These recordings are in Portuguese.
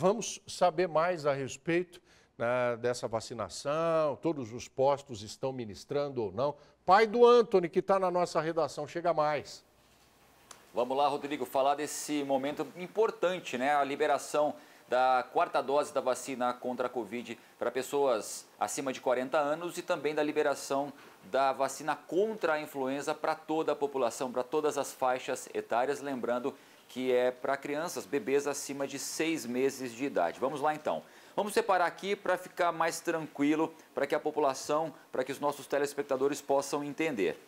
Vamos saber mais a respeito né, dessa vacinação, todos os postos estão ministrando ou não. Pai do Anthony, que está na nossa redação, chega mais. Vamos lá, Rodrigo, falar desse momento importante, né? A liberação da quarta dose da vacina contra a Covid para pessoas acima de 40 anos e também da liberação da vacina contra a influenza para toda a população, para todas as faixas etárias. Lembrando que é para crianças, bebês acima de seis meses de idade. Vamos lá então. Vamos separar aqui para ficar mais tranquilo, para que a população, para que os nossos telespectadores possam entender.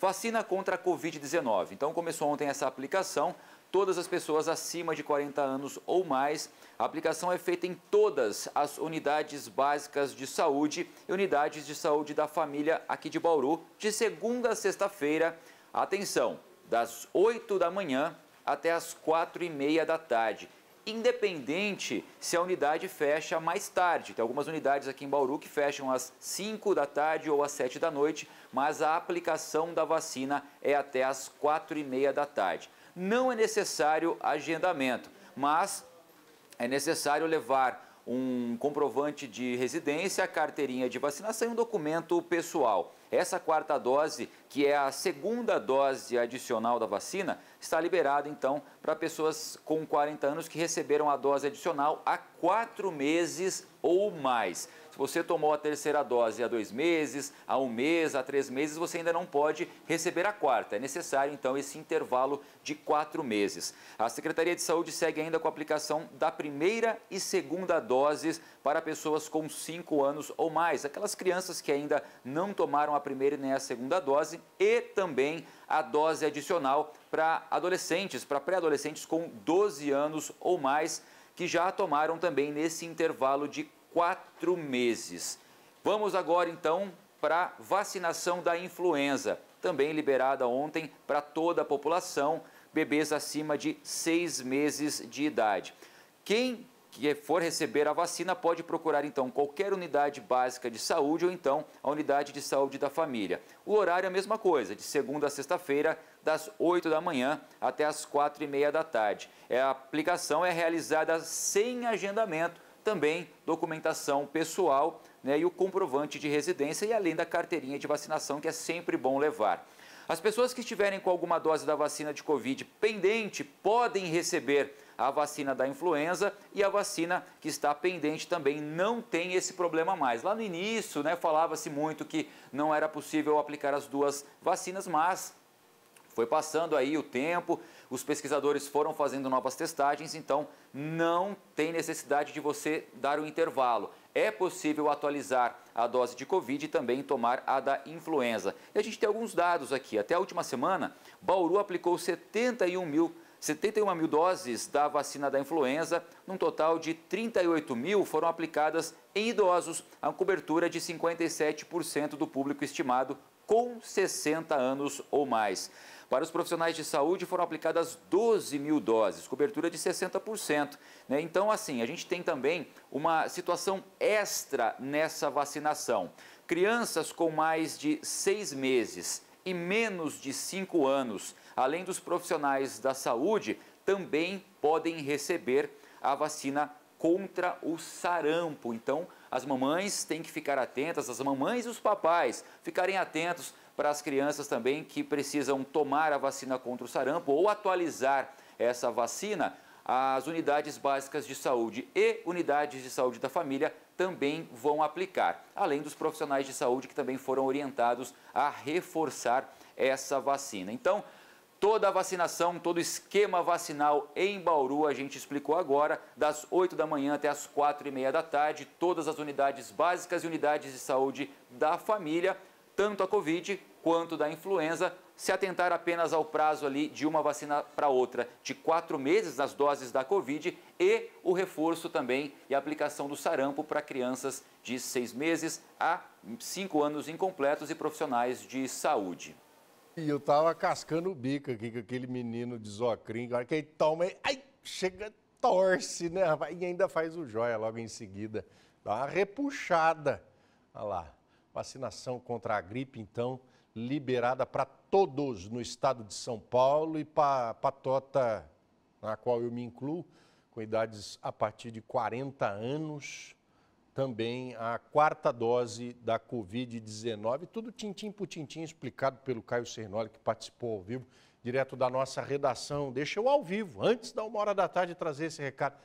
Vacina contra a Covid-19. Então começou ontem essa aplicação. Todas as pessoas acima de 40 anos ou mais. A aplicação é feita em todas as unidades básicas de saúde e unidades de saúde da família aqui de Bauru, de segunda a sexta-feira. Atenção, das 8 da manhã até as quatro e meia da tarde. Independente se a unidade fecha mais tarde. Tem algumas unidades aqui em Bauru que fecham às 5 da tarde ou às 7 da noite, mas a aplicação da vacina é até às 4 e meia da tarde. Não é necessário agendamento, mas é necessário levar um comprovante de residência, carteirinha de vacinação e um documento pessoal. Essa quarta dose, que é a segunda dose adicional da vacina, está liberada então para pessoas com 40 anos que receberam a dose adicional há quatro meses ou mais. Se você tomou a terceira dose há dois meses, há um mês, há três meses, você ainda não pode receber a quarta. É necessário então esse intervalo de quatro meses. A Secretaria de Saúde segue ainda com a aplicação da primeira e segunda dose doses para pessoas com 5 anos ou mais, aquelas crianças que ainda não tomaram a primeira nem a segunda dose, e também a dose adicional para adolescentes, para pré-adolescentes com 12 anos ou mais, que já tomaram também nesse intervalo de 4 meses. Vamos agora então para vacinação da influenza, também liberada ontem para toda a população, bebês acima de 6 meses de idade. Quem que for receber a vacina pode procurar então qualquer unidade básica de saúde ou então a unidade de saúde da família. O horário é a mesma coisa, de segunda a sexta-feira, das 8 da manhã até as 4 e meia da tarde. É, a aplicação é realizada sem agendamento, também documentação pessoal né, e o comprovante de residência e além da carteirinha de vacinação que é sempre bom levar. As pessoas que estiverem com alguma dose da vacina de Covid pendente podem receber a vacina da influenza e a vacina que está pendente também não tem esse problema mais. Lá no início, né, falava-se muito que não era possível aplicar as duas vacinas, mas foi passando aí o tempo, os pesquisadores foram fazendo novas testagens, então não tem necessidade de você dar o um intervalo. É possível atualizar a dose de Covid e também tomar a da influenza. E a gente tem alguns dados aqui. Até a última semana, Bauru aplicou 71 mil 71 mil doses da vacina da influenza, num total de 38 mil foram aplicadas em idosos, a cobertura de 57% do público estimado com 60 anos ou mais. Para os profissionais de saúde foram aplicadas 12 mil doses, cobertura de 60%. Né? Então, assim, a gente tem também uma situação extra nessa vacinação. Crianças com mais de seis meses e menos de 5 anos, além dos profissionais da saúde, também podem receber a vacina contra o sarampo. Então, as mamães têm que ficar atentas, as mamães e os papais ficarem atentos para as crianças também que precisam tomar a vacina contra o sarampo ou atualizar essa vacina. As unidades básicas de saúde e unidades de saúde da família também vão aplicar, além dos profissionais de saúde que também foram orientados a reforçar essa vacina. Então, toda a vacinação, todo o esquema vacinal em Bauru, a gente explicou agora, das 8 da manhã até as 4 e meia da tarde, todas as unidades básicas e unidades de saúde da família tanto a Covid quanto da influenza, se atentar apenas ao prazo ali de uma vacina para outra, de quatro meses nas doses da Covid e o reforço também e aplicação do sarampo para crianças de seis meses a cinco anos incompletos e profissionais de saúde. E eu tava cascando o bico aqui com aquele menino de zocrim, agora que ele toma, ai, chega, torce, né, rapaz? E ainda faz o joia logo em seguida. Dá uma repuxada. Olha lá. Vacinação contra a gripe, então, liberada para todos no estado de São Paulo e para a patota, na qual eu me incluo, com idades a partir de 40 anos, também a quarta dose da Covid-19. Tudo tintim por tintim, explicado pelo Caio Cernoli, que participou ao vivo, direto da nossa redação. Deixa eu ao vivo, antes da uma hora da tarde, trazer esse recado.